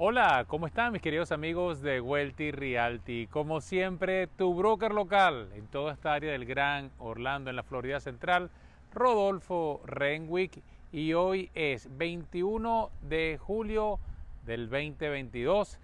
Hola, ¿cómo están mis queridos amigos de Wealthy Realty? Como siempre, tu broker local en toda esta área del Gran Orlando, en la Florida Central, Rodolfo Renwick. Y hoy es 21 de julio del 2022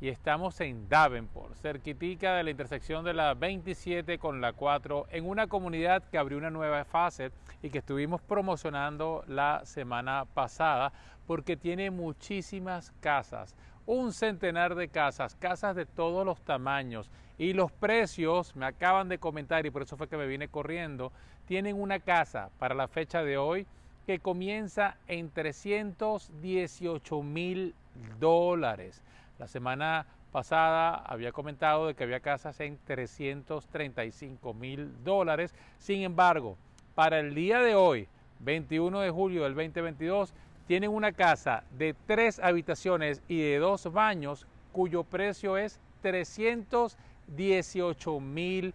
y estamos en Davenport, cerquitica de la intersección de la 27 con la 4, en una comunidad que abrió una nueva fase y que estuvimos promocionando la semana pasada porque tiene muchísimas casas, un centenar de casas, casas de todos los tamaños y los precios, me acaban de comentar y por eso fue que me vine corriendo, tienen una casa para la fecha de hoy que comienza en 318 mil dólares. La semana pasada había comentado de que había casas en 335 mil dólares. Sin embargo, para el día de hoy, 21 de julio del 2022, tienen una casa de tres habitaciones y de dos baños cuyo precio es 318 mil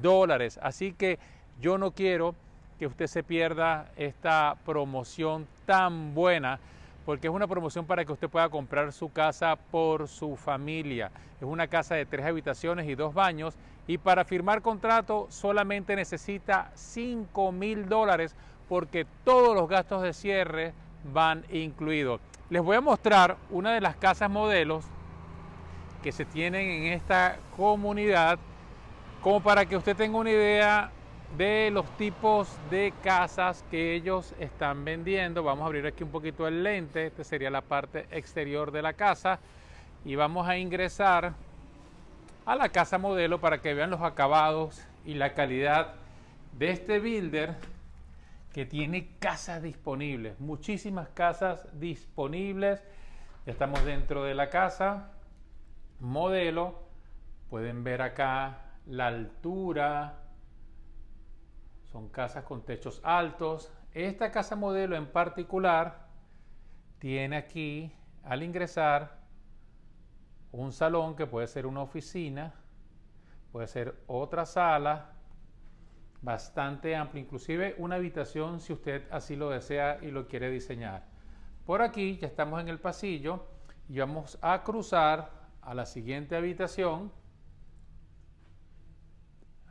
dólares. Así que yo no quiero que usted se pierda esta promoción tan buena porque es una promoción para que usted pueda comprar su casa por su familia. Es una casa de tres habitaciones y dos baños y para firmar contrato solamente necesita 5 mil dólares porque todos los gastos de cierre van incluidos. Les voy a mostrar una de las casas modelos que se tienen en esta comunidad como para que usted tenga una idea de los tipos de casas que ellos están vendiendo. Vamos a abrir aquí un poquito el lente. Esta sería la parte exterior de la casa. Y vamos a ingresar a la casa modelo para que vean los acabados y la calidad de este builder que tiene casas disponibles. Muchísimas casas disponibles. estamos dentro de la casa modelo. Pueden ver acá la altura, son casas con techos altos. Esta casa modelo en particular tiene aquí al ingresar un salón que puede ser una oficina, puede ser otra sala, bastante amplia inclusive una habitación si usted así lo desea y lo quiere diseñar. Por aquí ya estamos en el pasillo y vamos a cruzar a la siguiente habitación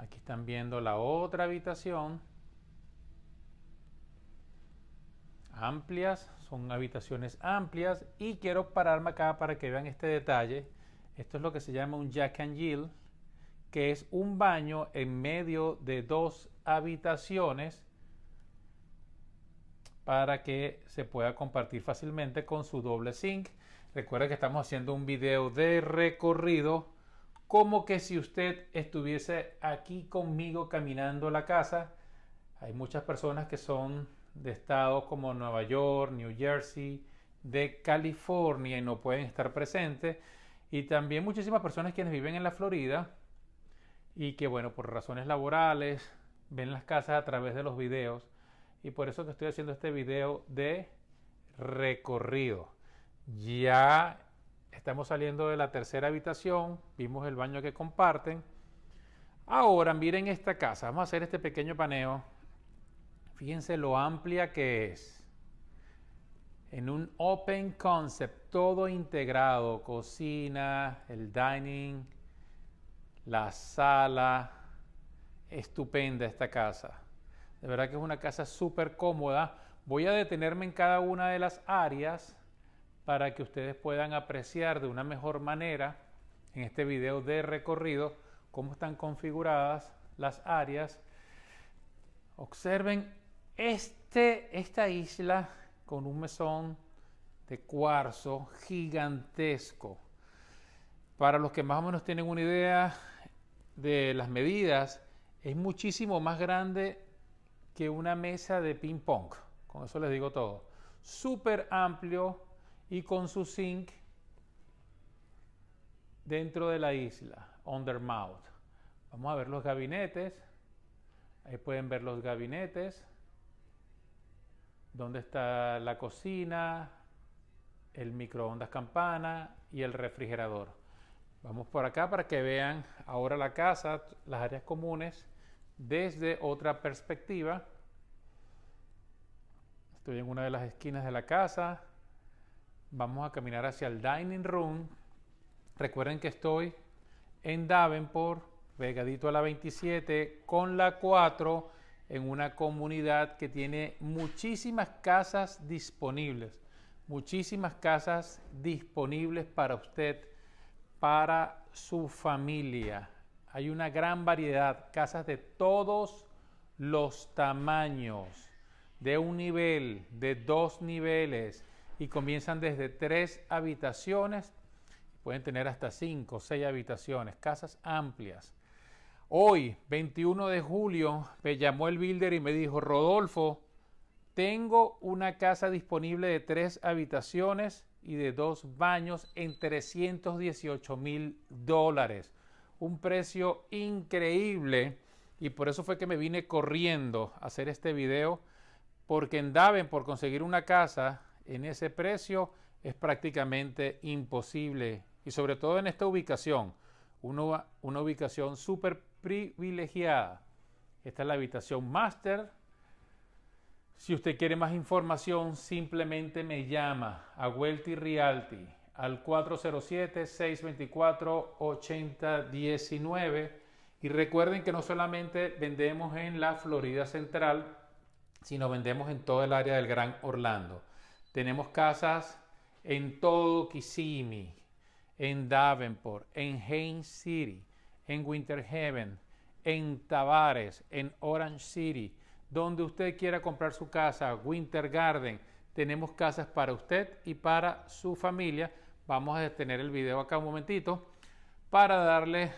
Aquí están viendo la otra habitación. Amplias, son habitaciones amplias. Y quiero pararme acá para que vean este detalle. Esto es lo que se llama un Jack and Jill, que es un baño en medio de dos habitaciones para que se pueda compartir fácilmente con su doble sink. Recuerda que estamos haciendo un video de recorrido como que si usted estuviese aquí conmigo caminando la casa. Hay muchas personas que son de estado como Nueva York, New Jersey, de California y no pueden estar presentes. Y también muchísimas personas quienes viven en la Florida y que, bueno, por razones laborales, ven las casas a través de los videos. Y por eso que estoy haciendo este video de recorrido. Ya Estamos saliendo de la tercera habitación, vimos el baño que comparten. Ahora miren esta casa, vamos a hacer este pequeño paneo. Fíjense lo amplia que es. En un open concept, todo integrado, cocina, el dining, la sala. Estupenda esta casa. De verdad que es una casa súper cómoda. Voy a detenerme en cada una de las áreas para que ustedes puedan apreciar de una mejor manera en este video de recorrido cómo están configuradas las áreas. Observen este, esta isla con un mesón de cuarzo gigantesco. Para los que más o menos tienen una idea de las medidas, es muchísimo más grande que una mesa de ping pong. Con eso les digo todo. Súper amplio, y con su sink dentro de la isla, Undermouth. Vamos a ver los gabinetes. Ahí pueden ver los gabinetes. Dónde está la cocina, el microondas campana y el refrigerador. Vamos por acá para que vean ahora la casa, las áreas comunes desde otra perspectiva. Estoy en una de las esquinas de la casa. Vamos a caminar hacia el dining room. Recuerden que estoy en Davenport, pegadito a la 27, con la 4, en una comunidad que tiene muchísimas casas disponibles. Muchísimas casas disponibles para usted, para su familia. Hay una gran variedad, casas de todos los tamaños, de un nivel, de dos niveles, y comienzan desde tres habitaciones, pueden tener hasta cinco, seis habitaciones, casas amplias. Hoy, 21 de julio, me llamó el builder y me dijo, Rodolfo, tengo una casa disponible de tres habitaciones y de dos baños en 318 mil dólares. Un precio increíble y por eso fue que me vine corriendo a hacer este video porque en Daven por conseguir una casa en ese precio es prácticamente imposible y sobre todo en esta ubicación, una, ubicación súper privilegiada. Esta es la habitación master. Si usted quiere más información, simplemente me llama a Welty Realty al 407-624-8019. Y recuerden que no solamente vendemos en la Florida Central, sino vendemos en todo el área del Gran Orlando. Tenemos casas en todo Kissimmee, en Davenport, en Haines City, en Winter Haven, en Tavares, en Orange City, donde usted quiera comprar su casa, Winter Garden. Tenemos casas para usted y para su familia. Vamos a detener el video acá un momentito para darle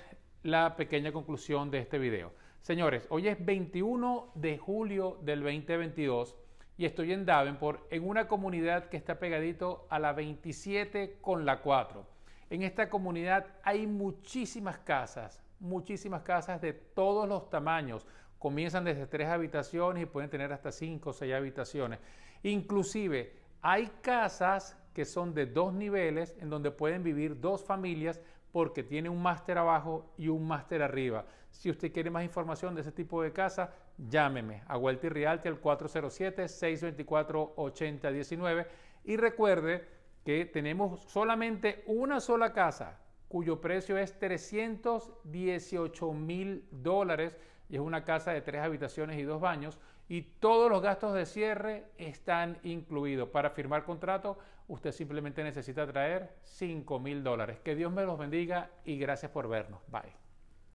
la pequeña conclusión de este video. Señores, hoy es 21 de julio del 2022 y estoy en Davenport, en una comunidad que está pegadito a la 27 con la 4. En esta comunidad hay muchísimas casas, muchísimas casas de todos los tamaños. Comienzan desde tres habitaciones y pueden tener hasta cinco o seis habitaciones. Inclusive hay casas que son de dos niveles en donde pueden vivir dos familias porque tiene un máster abajo y un máster arriba. Si usted quiere más información de ese tipo de casa, llámeme a Walter Realty al 407-624-8019 y recuerde que tenemos solamente una sola casa cuyo precio es 318 mil dólares y es una casa de tres habitaciones y dos baños y todos los gastos de cierre están incluidos. Para firmar contrato, Usted simplemente necesita traer 5 mil dólares. Que Dios me los bendiga y gracias por vernos. Bye.